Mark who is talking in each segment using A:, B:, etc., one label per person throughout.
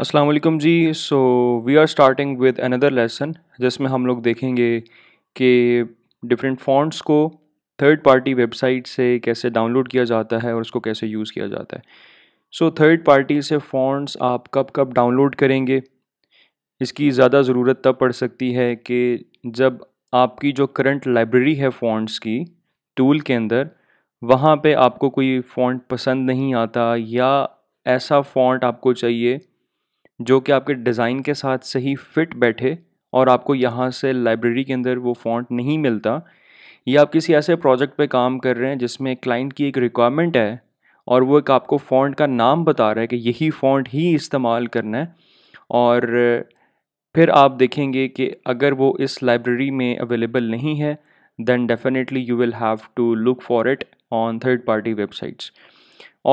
A: अस्सलाम जी so we are starting with another lesson जिसमें हम लोग देखेंगे कि डिफरेंट फॉन्ट्स को थर्ड पार्टी वेबसाइट से कैसे डाउनलोड किया जाता है और उसको कैसे यूज़ किया जाता है सो थर्ड पार्टी से फॉन्ट्स आप कब कब डाउनलोड करेंगे इसकी ज़्यादा ज़रूरत तब पड़ सकती है कि जब आपकी जो करंट लाइब्रेरी है फॉन्ट्स की टूल के अंदर वहाँ पे आपको कोई फॉन्ट पसंद नहीं आता या ऐसा फॉन्ट आपको चाहिए जो कि आपके डिज़ाइन के साथ सही फिट बैठे और आपको यहाँ से लाइब्रेरी के अंदर वो फॉन्ट नहीं मिलता या आप किसी ऐसे प्रोजेक्ट पे काम कर रहे हैं जिसमें क्लाइंट की एक रिक्वायरमेंट है और वो एक आपको फ़ॉन्ट का नाम बता रहा है कि यही फ़ॉन्ट ही इस्तेमाल करना है और फिर आप देखेंगे कि अगर वो इस लाइब्रेरी में अवेलेबल नहीं है then definitely you will have to look for it on third party websites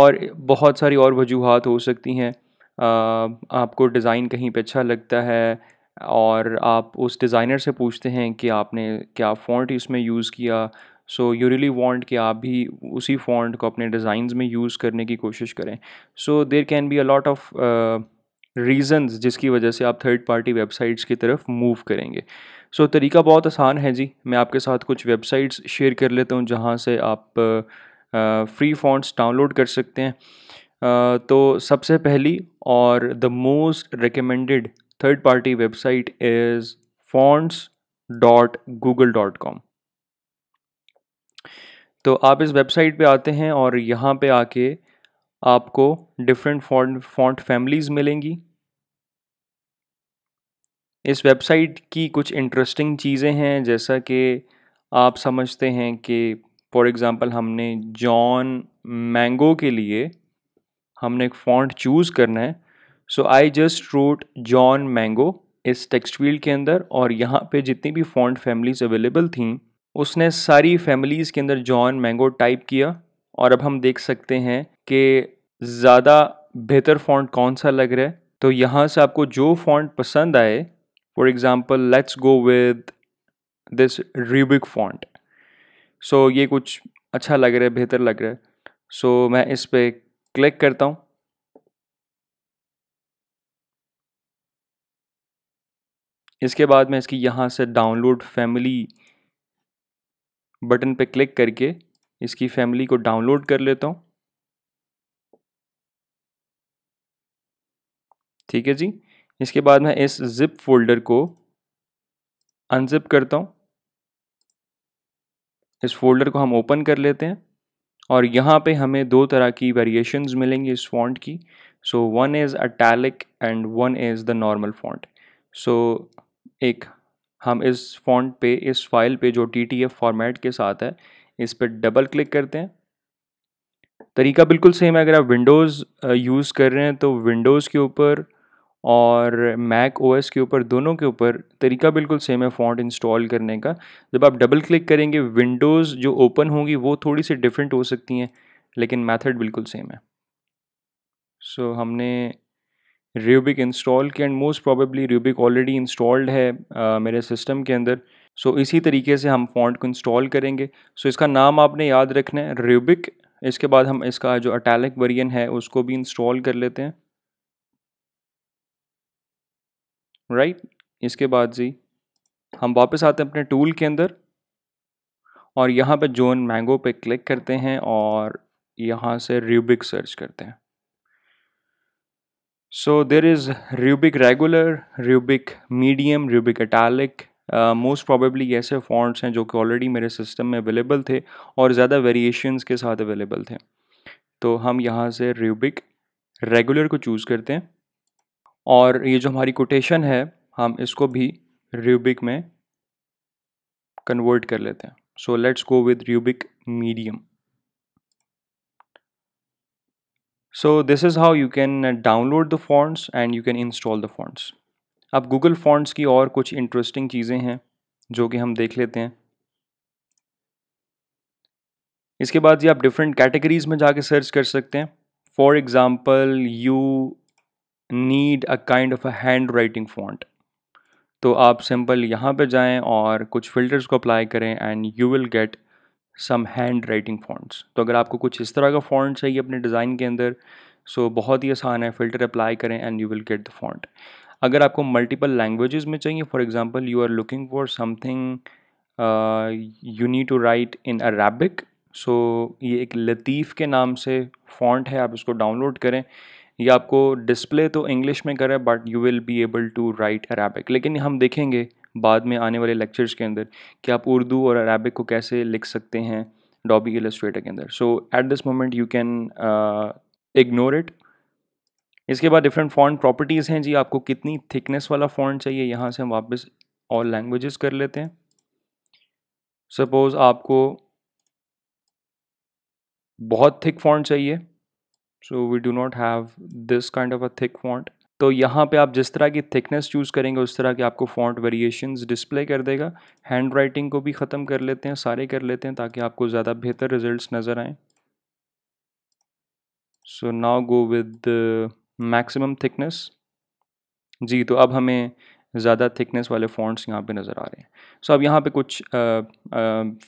A: और बहुत सारी और वजूहत हो सकती हैं आपको डिज़ाइन कहीं पे अच्छा लगता है और आप उस डिज़ाइनर से पूछते हैं कि आपने क्या फ़ॉन्ट इसमें यूज़ किया सो यू रियली वांट कि आप भी उसी फ़ॉन्ट को अपने डिज़ाइन में यूज़ करने की कोशिश करें so there can be a lot of reasons जिसकी वजह से आप थर्ड पार्टी वेबसाइट्स की तरफ मूव करेंगे सो so, तरीका बहुत आसान है जी मैं आपके साथ कुछ वेबसाइट्स शेयर कर लेता हूँ जहाँ से आप फ्री फॉन्ट्स डाउनलोड कर सकते हैं तो सबसे पहली और the most recommended third party website is fonts dot Google dot com तो आप इस वेबसाइट पे आते हैं और यहाँ पे आके आपको डिफरेंट फॉन्ट फॉन्ट फैमिलीज़ मिलेंगी इस वेबसाइट की कुछ इंटरेस्टिंग चीज़ें हैं जैसा कि आप समझते हैं कि फॉर एग्ज़ाम्पल हमने जॉन मैंगो के लिए हमने एक फॉन्ट चूज़ करना है so I just wrote John Mango इस टेक्स्ट फील्ड के अंदर और यहाँ पे जितनी भी फॉन्ट फैमिलीज अवेलेबल थी उसने सारी फैमिलीज़ के अंदर जॉन मैंगो टाइप किया और अब हम देख सकते हैं कि ज़्यादा बेहतर फॉन्ट कौन सा लग रहा है तो यहाँ से आपको जो फॉन्ट पसंद आए for example let's go with this Rubik font so ये कुछ अच्छा लग रहा है बेहतर लग रहा है सो so, मैं इस पर क्लिक करता हूं इसके बाद मैं इसकी यहाँ से डाउनलोड फैमिली बटन पे क्लिक करके इसकी फैमिली को डाउनलोड कर लेता हूँ ठीक है जी इसके बाद मैं इस जिप फोल्डर को अनजिप करता हूँ इस फोल्डर को हम ओपन कर लेते हैं और यहाँ पे हमें दो तरह की वेरिएशंस मिलेंगी इस फॉन्ट की so one is italic and one is the normal font so एक हम इस फॉन्ट पे इस फाइल पे जो टी टी एफ फॉर्मेट के साथ है इस पर डबल क्लिक करते हैं तरीका बिल्कुल सेम है अगर आप विंडोज़ यूज़ कर रहे हैं तो विंडोज़ के ऊपर और मैक ओएस के ऊपर दोनों के ऊपर तरीका बिल्कुल सेम है फ़ॉन्ट इंस्टॉल करने का जब आप डबल क्लिक करेंगे विंडोज़ जो ओपन होंगी वो थोड़ी सी डिफरेंट हो सकती हैं लेकिन मेथड बिल्कुल सेम है सो so, हमने रूबिक इंस्टॉल किया and most probably Rubik already installed है uh, मेरे सिस्टम के अंदर सो so, इसी तरीके से हम फॉन्ट को इंस्टॉल करेंगे सो so, इसका नाम आपने याद रखना है रूबिक इसके बाद हम इसका जो अटैलिक वर्जन है उसको भी इंस्टॉल कर लेते हैं राइट इसके बाद जी हम वापस आते हैं अपने टूल के अंदर और यहाँ पर जोन मैंगो पे क्लिक करते हैं और यहाँ से रूबिक सर्च करते हैं so there is rubik regular rubik medium rubik italic most probably ऐसे फॉन्ट्स हैं जो कि ऑलरेडी मेरे सिस्टम में अवेलेबल थे और ज़्यादा वेरिएशंस के साथ अवेलेबल थे तो हम यहाँ से रूबिक रेगुलर को चूज़ करते हैं और ये जो हमारी कोटेशन है हम इसको भी रूबिक में कन्वर्ट कर लेते हैं so let's go with Rubik medium so this is how you can download the fonts and you can install the fonts अब गूगल फॉन्ट्स की और कुछ इंटरेस्टिंग चीज़ें हैं जो कि हम देख लेते हैं इसके बाद ये आप डिफरेंट कैटेगरीज में जाके सर्च कर सकते हैं for example you need a kind of a handwriting font तो आप सिंपल यहाँ पे जाएं और कुछ फ़िल्टर्स को अप्लाई करें and you will get some handwriting fonts तो अगर आपको कुछ इस तरह का फॉन्ट चाहिए अपने डिज़ाइन के अंदर सो so बहुत ही आसान है फ़िल्टर अप्लाई करें and you will get the font अगर आपको मल्टीपल लैंग्वेजेस में चाहिए for example you are looking for something you need to write in Arabic so ये एक लतीफ़ के नाम से फॉन्ट है आप इसको डाउनलोड करें ये आपको डिस्प्ले तो इंग्लिश में करें but you will be able to write Arabic लेकिन हम देखेंगे बाद में आने वाले लेक्चर्स के अंदर कि आप उर्दू और अरेबिक को कैसे लिख सकते हैं डॉबी इलस्ट्रेटर के अंदर so at this moment you can ignore it इसके बाद डिफरेंट फॉन्ट प्रॉपर्टीज़ हैं जी आपको कितनी थिकनेस वाला फॉन्ट चाहिए यहाँ से हम वापस ऑल लैंग्वेजेस कर लेते हैं सपोज़ आपको बहुत थिक फॉन्ट चाहिए so we do not have this kind of a thick font तो यहाँ पे आप जिस तरह की थिकनेस चूज़ करेंगे उस तरह के आपको फॉन्ट वेरिएशंस डिस्प्ले कर देगा हैंड राइटिंग को भी ख़त्म कर लेते हैं सारे कर लेते हैं ताकि आपको ज़्यादा बेहतर रिजल्ट्स नज़र आएँ so now go with maximum thickness जी तो अब हमें ज़्यादा थिकनेस वाले फॉन्ट्स यहाँ पे नज़र आ रहे हैं सो so, अब यहाँ पे कुछ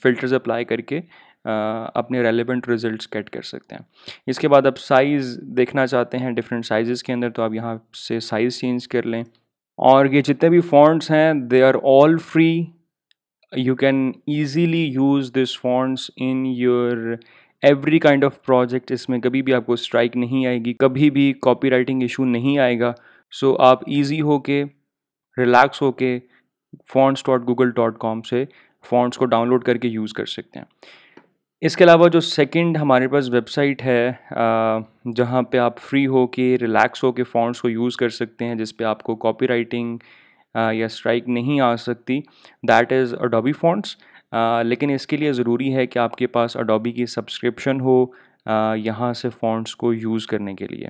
A: फ़िल्टर्स अप्लाई करके अपने रेलिवेंट रिजल्ट्स गेट कर सकते हैं इसके बाद आप साइज़ देखना चाहते हैं डिफरेंट साइज़ के अंदर तो आप यहाँ से साइज़ चेंज कर लें और ये जितने भी फॉन्ट्स हैं they are all free you can easily use this fonts in your every kind of project इसमें कभी भी आपको स्ट्राइक नहीं आएगी कभी भी कॉपी राइटिंग इशू नहीं आएगा सो so, आप ईजी हो के रिलैक्स होके fonts dot Google dot com से फॉन्ट्स को डाउनलोड करके यूज़ कर सकते हैं इसके अलावा जो सेकंड हमारे पास वेबसाइट है जहाँ पे आप फ्री हो के रिलैक्स हो के फॉन्ट्स को यूज़ कर सकते हैं जिस पे आपको कॉपी राइटिंग या स्ट्राइक नहीं आ सकती दैट इज़ अडोबी फॉन्ट्स लेकिन इसके लिए ज़रूरी है कि आपके पास अडोबी की सब्सक्रिप्शन हो यहाँ से फॉन्ट्स को यूज़ करने के लिए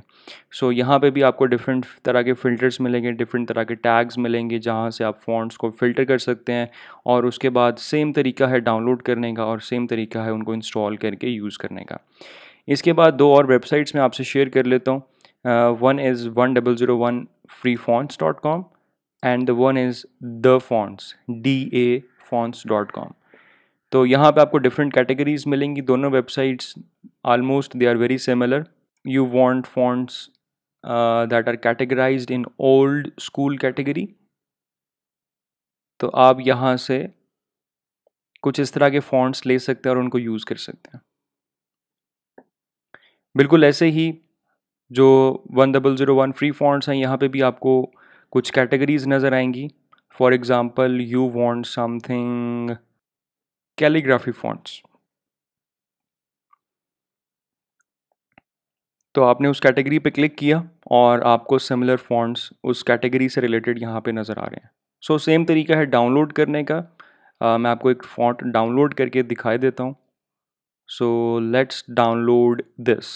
A: सो so, यहाँ पे भी आपको डिफरेंट तरह के फ़िल्टर्स मिलेंगे डिफरेंट तरह के टैग्स मिलेंगे जहाँ से आप फॉन्ट्स को फ़िल्टर कर सकते हैं और उसके बाद सेम तरीका है डाउनलोड करने का और सेम तरीका है उनको इंस्टॉल करके यूज़ करने का इसके बाद दो और वेबसाइट्स में आपसे शेयर कर लेता हूँ one is one double zero one free fonts dot com and the one is the fonts D A fonts dot com तो यहाँ पे आपको डिफरेंट कैटेगरीज मिलेंगी दोनों websites almost they are very similar you want fonts uh, that are categorized in old school category तो आप यहाँ से कुछ इस तरह के फॉन्ट्स ले सकते हैं और उनको यूज़ कर सकते हैं बिल्कुल ऐसे ही जो one double zero one free fonts हैं यहाँ पे भी आपको कुछ कैटेगरीज नज़र आएंगी for example you want something calligraphy fonts तो आपने उस कैटेगरी पे क्लिक किया और आपको सिमिलर फॉन्ट्स उस कैटेगरी से रिलेटेड यहाँ पे नज़र आ रहे हैं सो so, सेम तरीका है डाउनलोड करने का आ, मैं आपको एक फॉन्ट डाउनलोड करके दिखाई देता हूँ so let's download this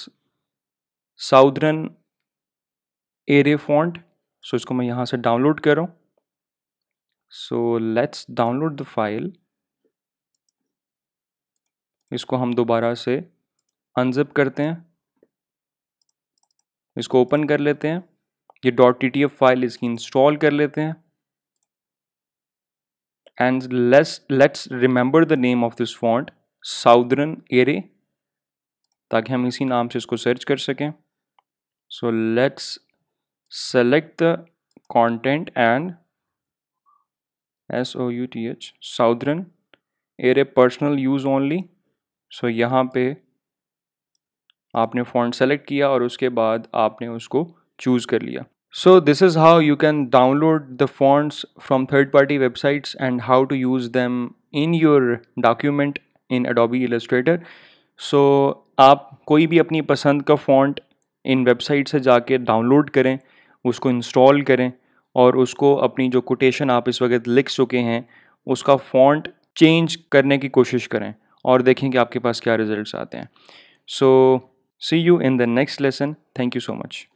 A: Southern Aire font so इसको मैं यहाँ से डाउनलोड कर रहा हूँ so let's download the file इसको हम दोबारा से अनजिप करते हैं इसको ओपन कर लेते हैं ये dot T T F file इसकी इंस्टॉल कर लेते हैं and let's let's remember the name of this font Southern Aire ताकि हम इसी नाम से इसको सर्च कर सकें so let's select the content and S O U T H Southern Aire personal use only so यहाँ पे आपने फ़ॉन्ट सेलेक्ट किया और उसके बाद आपने उसको चूज़ कर लिया so this is how you can download the fonts from third party websites and how to use them in your document in Adobe Illustrator so आप कोई भी अपनी पसंद का फॉन्ट इन वेबसाइट से जाके डाउनलोड करें उसको इंस्टॉल करें और उसको अपनी जो कोटेशन आप इस वक्त लिख चुके हैं उसका फॉन्ट चेंज करने की कोशिश करें और देखें कि आपके पास क्या रिजल्ट्स आते हैं सो so, See you in the next lesson. Thank you so much.